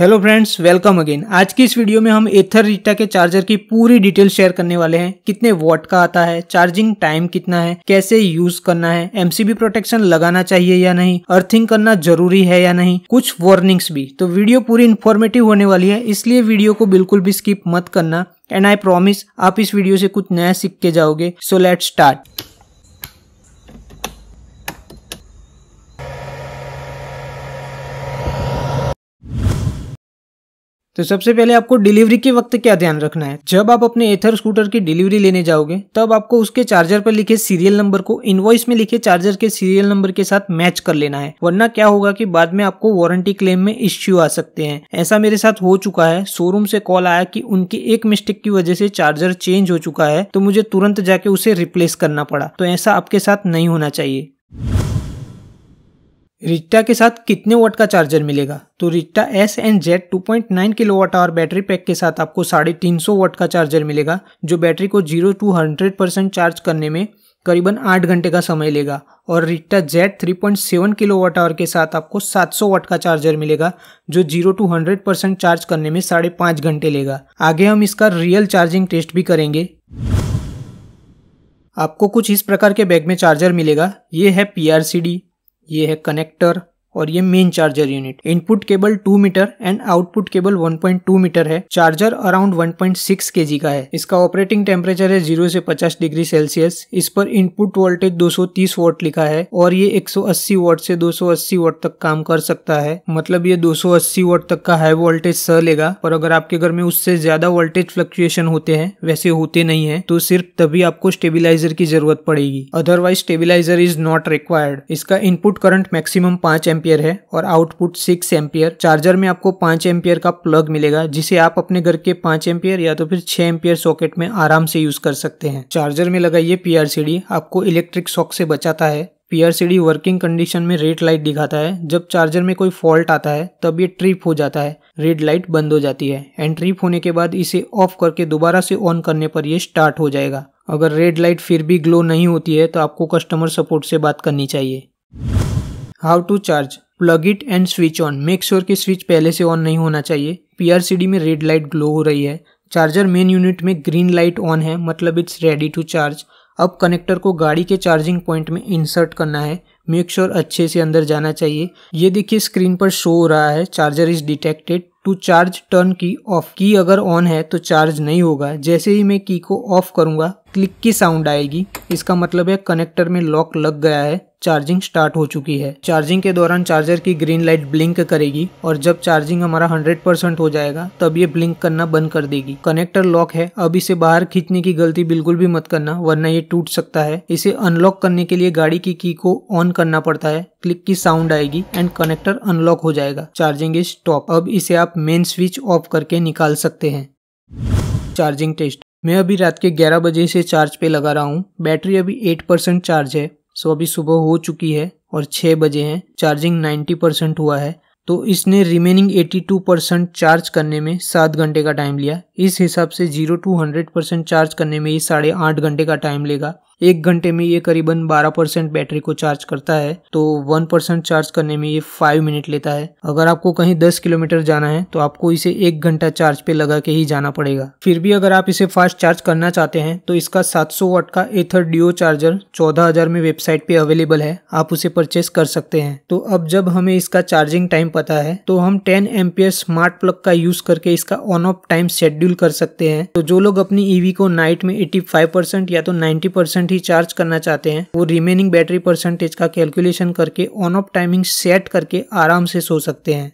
hello friends welcome again आज की इस वीडियो में हम एथर रिटा के चार्जर की पूरी डिटेल शेयर करने वाले हैं कितने वॉट का आता है चार्जिंग टाइम कितना है कैसे यूज करना है एमसीबी प्रोटेक्शन लगाना चाहिए या नहीं अर्थिंग करना जरूरी है या नहीं कुछ वार्निंग्स भी तो वीडियो पूरी इन्फॉर्मेटिव होने वाली है इसलिए वीडियो को बिल्कुल भी स्किप मत करना एंड आई प्रोमिस आप इस वीडियो से कुछ नया सीख के जाओगे सो लेट स्टार्ट तो सबसे पहले आपको डिलीवरी के वक्त क्या ध्यान रखना है जब आप अपने एथर स्कूटर की डिलीवरी लेने जाओगे तब आपको उसके चार्जर पर लिखे सीरियल नंबर को इनवॉइस में लिखे चार्जर के सीरियल नंबर के साथ मैच कर लेना है वरना क्या होगा कि बाद में आपको वारंटी क्लेम में इश्यू आ सकते हैं ऐसा मेरे साथ हो चुका है शोरूम से कॉल आया की उनकी एक मिस्टेक की वजह से चार्जर चेंज हो चुका है तो मुझे तुरंत जाके उसे रिप्लेस करना पड़ा तो ऐसा आपके साथ नहीं होना चाहिए रिक्टा के साथ कितने वाट का चार्जर मिलेगा तो Rizta S and Z two point nine kilo watt hour battery pack के साथ आपको साढ़े तीन सौ वाट का चार्जर मिलेगा जो बैटरी को zero to hundred percent charge करने में करीबन आठ घंटे का समय लेगा और Rizta point seven kilo watt hour के साथ आपको सात सौ वाट का चार्जर मिलेगा जो zero to hundred percent charge करने में साढ़े पाँच घंटे लेगा आगे हम इसका रियल चार्जिंग टेस्ट भी करेंगे आपको कुछ इस प्रकार के बैग में चार्जर मिलेगा ये है पी आर सी डी ये है कनेक्टर और ये main charger unit input cable two meter and output cable one point two meter है charger around one point six K G का है इसका ऑपरेटिंग टेम्परेचर है जीरो से पचास डिग्री सेल्सियस इस पर इनपुट वोल्टेज दो सौ तीस वोल्ट लिखा है और ये एक सौ अस्सी वोल्ट से दो सौ अस्सी वोल्ट तक काम कर सकता है मतलब ये दो सौ अस्सी वोल्ट तक का हाई वोल्टेज सह लेगा और अगर आपके घर में उससे ज्यादा वोल्टेज फ्लक्चुएशन होते हैं वैसे होते नहीं है तो सिर्फ तभी आपको स्टेबिलाईजर की जरूरत पड़ेगी otherwise stabiliser is not required इसका इनपुट करंट मैक्सिमम पांच एम्पी एम्पियर है और आउटपुट सिक्स एम्पियर चार्जर में आपको पांच एम्पियर का प्लग मिलेगा जिसे आप अपने घर के पांच एम्पियर या तो फिर छह एम्पियर सॉकेट में आराम से यूज कर सकते हैं चार्जर में लगाइए पीआरसीडी आपको इलेक्ट्रिक शॉक से बचाता है पीआरसीडी वर्किंग कंडीशन में रेड लाइट दिखाता है जब चार्जर में कोई फॉल्ट आता है तब ये ट्रिप हो जाता है रेड लाइट बंद हो जाती है एंड ट्रिप होने के बाद इसे ऑफ करके दोबारा से ऑन करने पर यह स्टार्ट हो जाएगा अगर रेड लाइट फिर भी ग्लो नहीं होती है तो आपको कस्टमर सपोर्ट से बात करनी चाहिए how to charge plug it and switch on make sure कि स्विच पहले से ऑन नहीं होना चाहिए पीआरसीडी में रेड लाइट ग्लो हो रही है चार्जर मेन यूनिट में ग्रीन लाइट ऑन है मतलब इट्स रेडी टू चार्ज अब कनेक्टर को गाड़ी के चार्जिंग पॉइंट में इंसर्ट करना है मेक श्योर sure अच्छे से अंदर जाना चाहिए ये देखिए स्क्रीन पर शो हो रहा है charger is detected to charge turn key off की अगर ऑन है तो चार्ज नहीं होगा जैसे ही मैं की को ऑफ करूंगा क्लिक की साउंड आएगी इसका मतलब है कनेक्टर में लॉक लग गया है चार्जिंग स्टार्ट हो चुकी है चार्जिंग के दौरान चार्जर की ग्रीन लाइट ब्लिंक करेगी और जब चार्जिंग हमारा 100% हो जाएगा तब ये ब्लिंक करना बंद कर देगी कनेक्टर लॉक है अब इसे बाहर खींचने की गलती बिल्कुल भी मत करना वरना ये टूट सकता है इसे अनलॉक करने के लिए गाड़ी की की को ऑन करना पड़ता है क्लिक की साउंड आएगी एंड कनेक्टर अनलॉक हो जाएगा चार्जिंग इज स्टॉप अब इसे आप मेन स्विच ऑफ करके निकाल सकते हैं चार्जिंग टेस्ट मैं अभी रात के 11 बजे से चार्ज पे लगा रहा हूँ बैटरी अभी 8 परसेंट चार्ज है सो अभी सुबह हो चुकी है और छः बजे हैं चार्जिंग 90 परसेंट हुआ है तो इसने रिमेनिंग 82 परसेंट चार्ज करने में सात घंटे का टाइम लिया इस हिसाब से zero to hundred percent charge करने में ये साढ़े आठ घंटे का टाइम लेगा एक घंटे में ये करीबन 12 परसेंट बैटरी को चार्ज करता है तो 1 परसेंट चार्ज करने में ये 5 मिनट लेता है अगर आपको कहीं 10 किलोमीटर जाना है तो आपको इसे एक घंटा चार्ज पे लगा के ही जाना पड़ेगा फिर भी अगर आप इसे फास्ट चार्ज करना चाहते हैं तो इसका 700 वाट का एथर डिओ चार्जर हजार में वेबसाइट पे अवेलेबल है आप उसे परचेस कर सकते हैं तो अब जब हमें इसका चार्जिंग टाइम पता है तो हम टेन एम्पियर स्मार्ट प्लग का यूज करके इसका on off time schedule schedule कर सकते हैं तो जो लोग अपनी ईवी e को नाइट में 85 परसेंट या तो 90 परसेंट ही चार्ज करना चाहते हैं वो रिमेनिंग बैटरी परसेंटेज का कैलकुलेशन करके ऑन ऑफ टाइमिंग सेट करके आराम से सो सकते हैं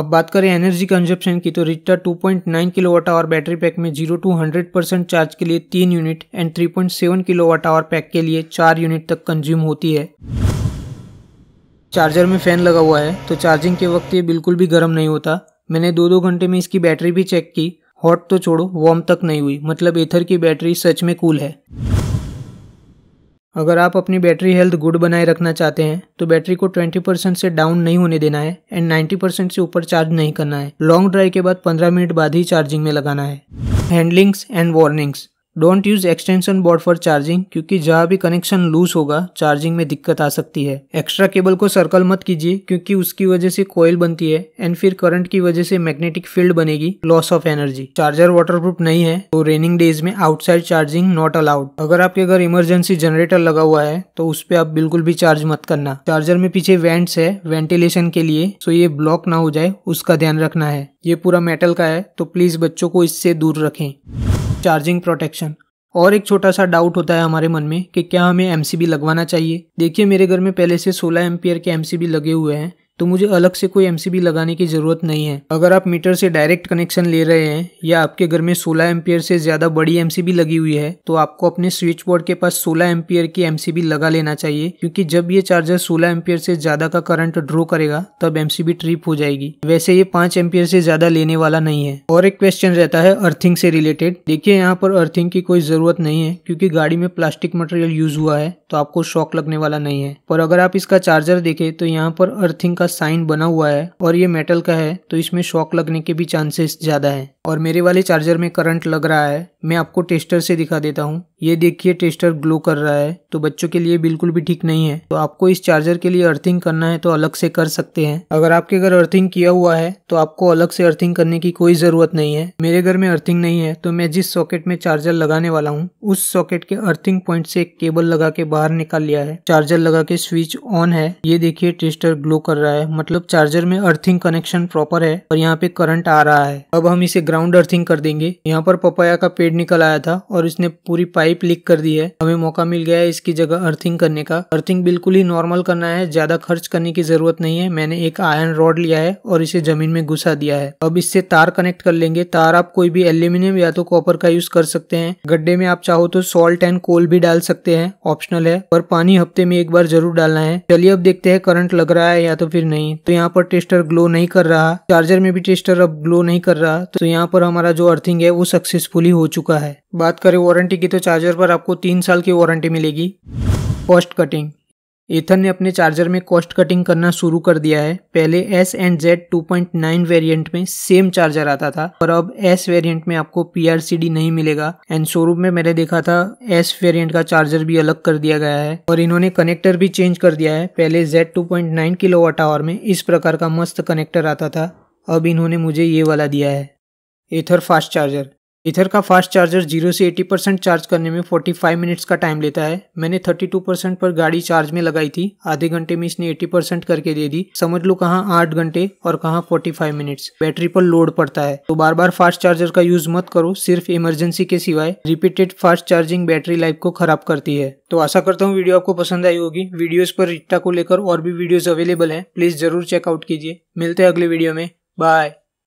अब बात करें एनर्जी कंजप्शन की तो Rizta 2.9 point kilowatt hour battery pack में 0 टू 100 परसेंट चार्ज के लिए तीन unit and 3.7 point kilowatt hour pack के लिए चार यूनिट तक कंज्यूम होती है चार्जर में फ़ैन लगा हुआ है तो चार्जिंग के वक्त ये बिल्कुल भी गर्म नहीं होता मैंने दो दो घंटे में इसकी बैटरी भी चेक की हॉट तो छोड़ो वार्म तक नहीं हुई मतलब एथर की बैटरी सच में कूल है अगर आप अपनी बैटरी हेल्थ गुड बनाए रखना चाहते हैं तो बैटरी को 20% से डाउन नहीं होने देना है एंड 90% से ऊपर चार्ज नहीं करना है लॉन्ग ड्राइव के बाद 15 मिनट बाद ही चार्जिंग में लगाना है handlings and warnings don't use extension board for charging क्योंकि जहाँ भी कनेक्शन लूज होगा चार्जिंग में दिक्कत आ सकती है एक्स्ट्रा केबल को सर्कल मत कीजिए क्योंकि उसकी वजह से कोयल बनती है एंड फिर करंट की वजह से मैग्नेटिक फील्ड बनेगी loss of energy charger proof नहीं है तो रेनिंग डेज में आउटसाइड चार्जिंग नॉट अलाउड अगर आपके घर इमरजेंसी जनरेटर लगा हुआ है तो उस पर आप बिल्कुल भी चार्ज मत करना चार्जर में पीछे वेंट्स है वेंटिलेशन के लिए सो ये ब्लॉक ना हो जाए उसका ध्यान रखना है ये पूरा मेटल का है तो प्लीज बच्चों को इससे दूर रखें चार्जिंग प्रोटेक्शन और एक छोटा सा डाउट होता है हमारे मन में कि क्या हमें एम लगवाना चाहिए देखिए मेरे घर में पहले से सोलह एम्पियर के एम लगे हुए हैं तो मुझे अलग से कोई एम लगाने की ज़रूरत नहीं है अगर आप मीटर से डायरेक्ट कनेक्शन ले रहे हैं या आपके घर में 16 एम्पियर से ज़्यादा बड़ी एम लगी हुई है तो आपको अपने स्विच बोर्ड के पास 16 एम्पियर की एम लगा लेना चाहिए क्योंकि जब ये चार्जर 16 एम्पियर से ज़्यादा का करंट ड्रॉ करेगा तब एम ट्रिप हो जाएगी वैसे ये पाँच एम्पियर से ज़्यादा लेने वाला नहीं है और एक क्वेश्चन रहता है अर्थिंग से रिलेटेड देखिए यहाँ पर अर्थिंग की कोई ज़रूरत नहीं है क्योंकि गाड़ी में प्लास्टिक मटेरियल यूज हुआ है तो आपको शॉक लगने वाला नहीं है पर अगर आप इसका चार्जर देखें तो यहाँ पर अर्थिंग का का साइन बना हुआ है और ये मेटल का है तो इसमें शॉक लगने के भी चांसेस ज़्यादा है और मेरे वाले चार्जर में करंट लग रहा है मैं आपको टेस्टर से दिखा देता हूँ ये देखिए टेस्टर ग्लो कर रहा है तो बच्चों के लिए बिल्कुल भी ठीक नहीं है तो आपको इस चार्जर के लिए अर्थिंग करना है तो अलग से कर सकते हैं अगर आपके घर अर्थिंग किया हुआ है तो आपको अलग से अर्थिंग करने की कोई ज़रूरत नहीं है मेरे घर में अर्थिंग नहीं है तो मैं जिस सॉकेट में चार्जर लगाने वाला हूँ उस सॉकेट के अर्थिंग पॉइंट से एक केबल लगा के बाहर निकाल लिया है चार्जर लगा के स्विच ऑन है ये देखिए टेस्टर ग्लो कर रहा है मतलब चार्जर में अर्थिंग कनेक्शन प्रॉपर है और यहाँ पे करंट आ रहा है अब हम इसे ग्राउंड अर्थिंग कर देंगे यहाँ पर पपाया का पेड़ निकल आया था और इसने पूरी पाइप टाइप लिख कर दी है हमें मौका मिल गया है इसकी जगह अर्थिंग करने का अर्थिंग बिल्कुल ही नॉर्मल करना है ज्यादा खर्च करने की जरूरत नहीं है मैंने एक आयरन रॉड लिया है और इसे जमीन में घुसा दिया है अब इससे तार कनेक्ट कर लेंगे तार आप कोई भी एल्यूमिनियम या तो कॉपर का यूज कर सकते हैं गड्ढे में आप चाहो तो सॉल्ट एंड कोल भी डाल सकते हैं ऑप्शनल है पर पानी हफ्ते में एक बार जरूर डालना है चलिए अब देखते हैं करंट लग रहा है या तो फिर नहीं तो यहाँ पर टेस्टर ग्लो नहीं कर रहा चार्जर में भी टेस्टर अब ग्लो नहीं कर रहा तो यहाँ पर हमारा जो अर्थिंग है वो सक्सेसफुली हो चुका है बात करें वारंटी की तो चार्ज चार्जर पर आपको तीन साल की वारंटी मिलेगी कॉस्ट कटिंग एथन ने अपने चार्जर में कॉस्ट कटिंग करना शुरू कर दिया है पहले S and Z nine variant में सेम चार्जर आता था पर अब एस वेरियंट में आपको पीआरसीडी नहीं मिलेगा एंड शोरूम में मैंने देखा था एस वेरियंट का चार्जर भी अलग कर दिया गया है और इन्होंने कनेक्टर भी चेंज कर दिया है पहले जेड टू पॉइंट आवर में इस प्रकार का मस्त कनेक्टर आता था अब इन्होंने मुझे ये वाला दिया है एथर फास्ट चार्जर इधर का फास्ट चार्जर जीरो से एटी परसेंट चार्ज करने में फोर्टी फाइव मिनट्स का टाइम लेता है मैंने थर्टी टू परसेंट पर गाड़ी चार्ज में लगाई थी आधे घंटे में इसने एटी परसेंट करके दे दी समझ लो कहाँ आठ घंटे और कहाँ फोर्टी फाइव मिनट्स बैटरी पर लोड पड़ता है तो बार बार फास्ट चार्जर का यूज मत करो सिर्फ इमरजेंसी के सिवाय repeated fast charging battery life को खराब करती है तो आशा करता हूँ वीडियो आपको पसंद आई होगी वीडियोज पर रिक्टा को लेकर और भी वीडियोज अवेलेबल है प्लीज जरूर चेकआउट कीजिए मिलते हैं अगले वीडियो में बाय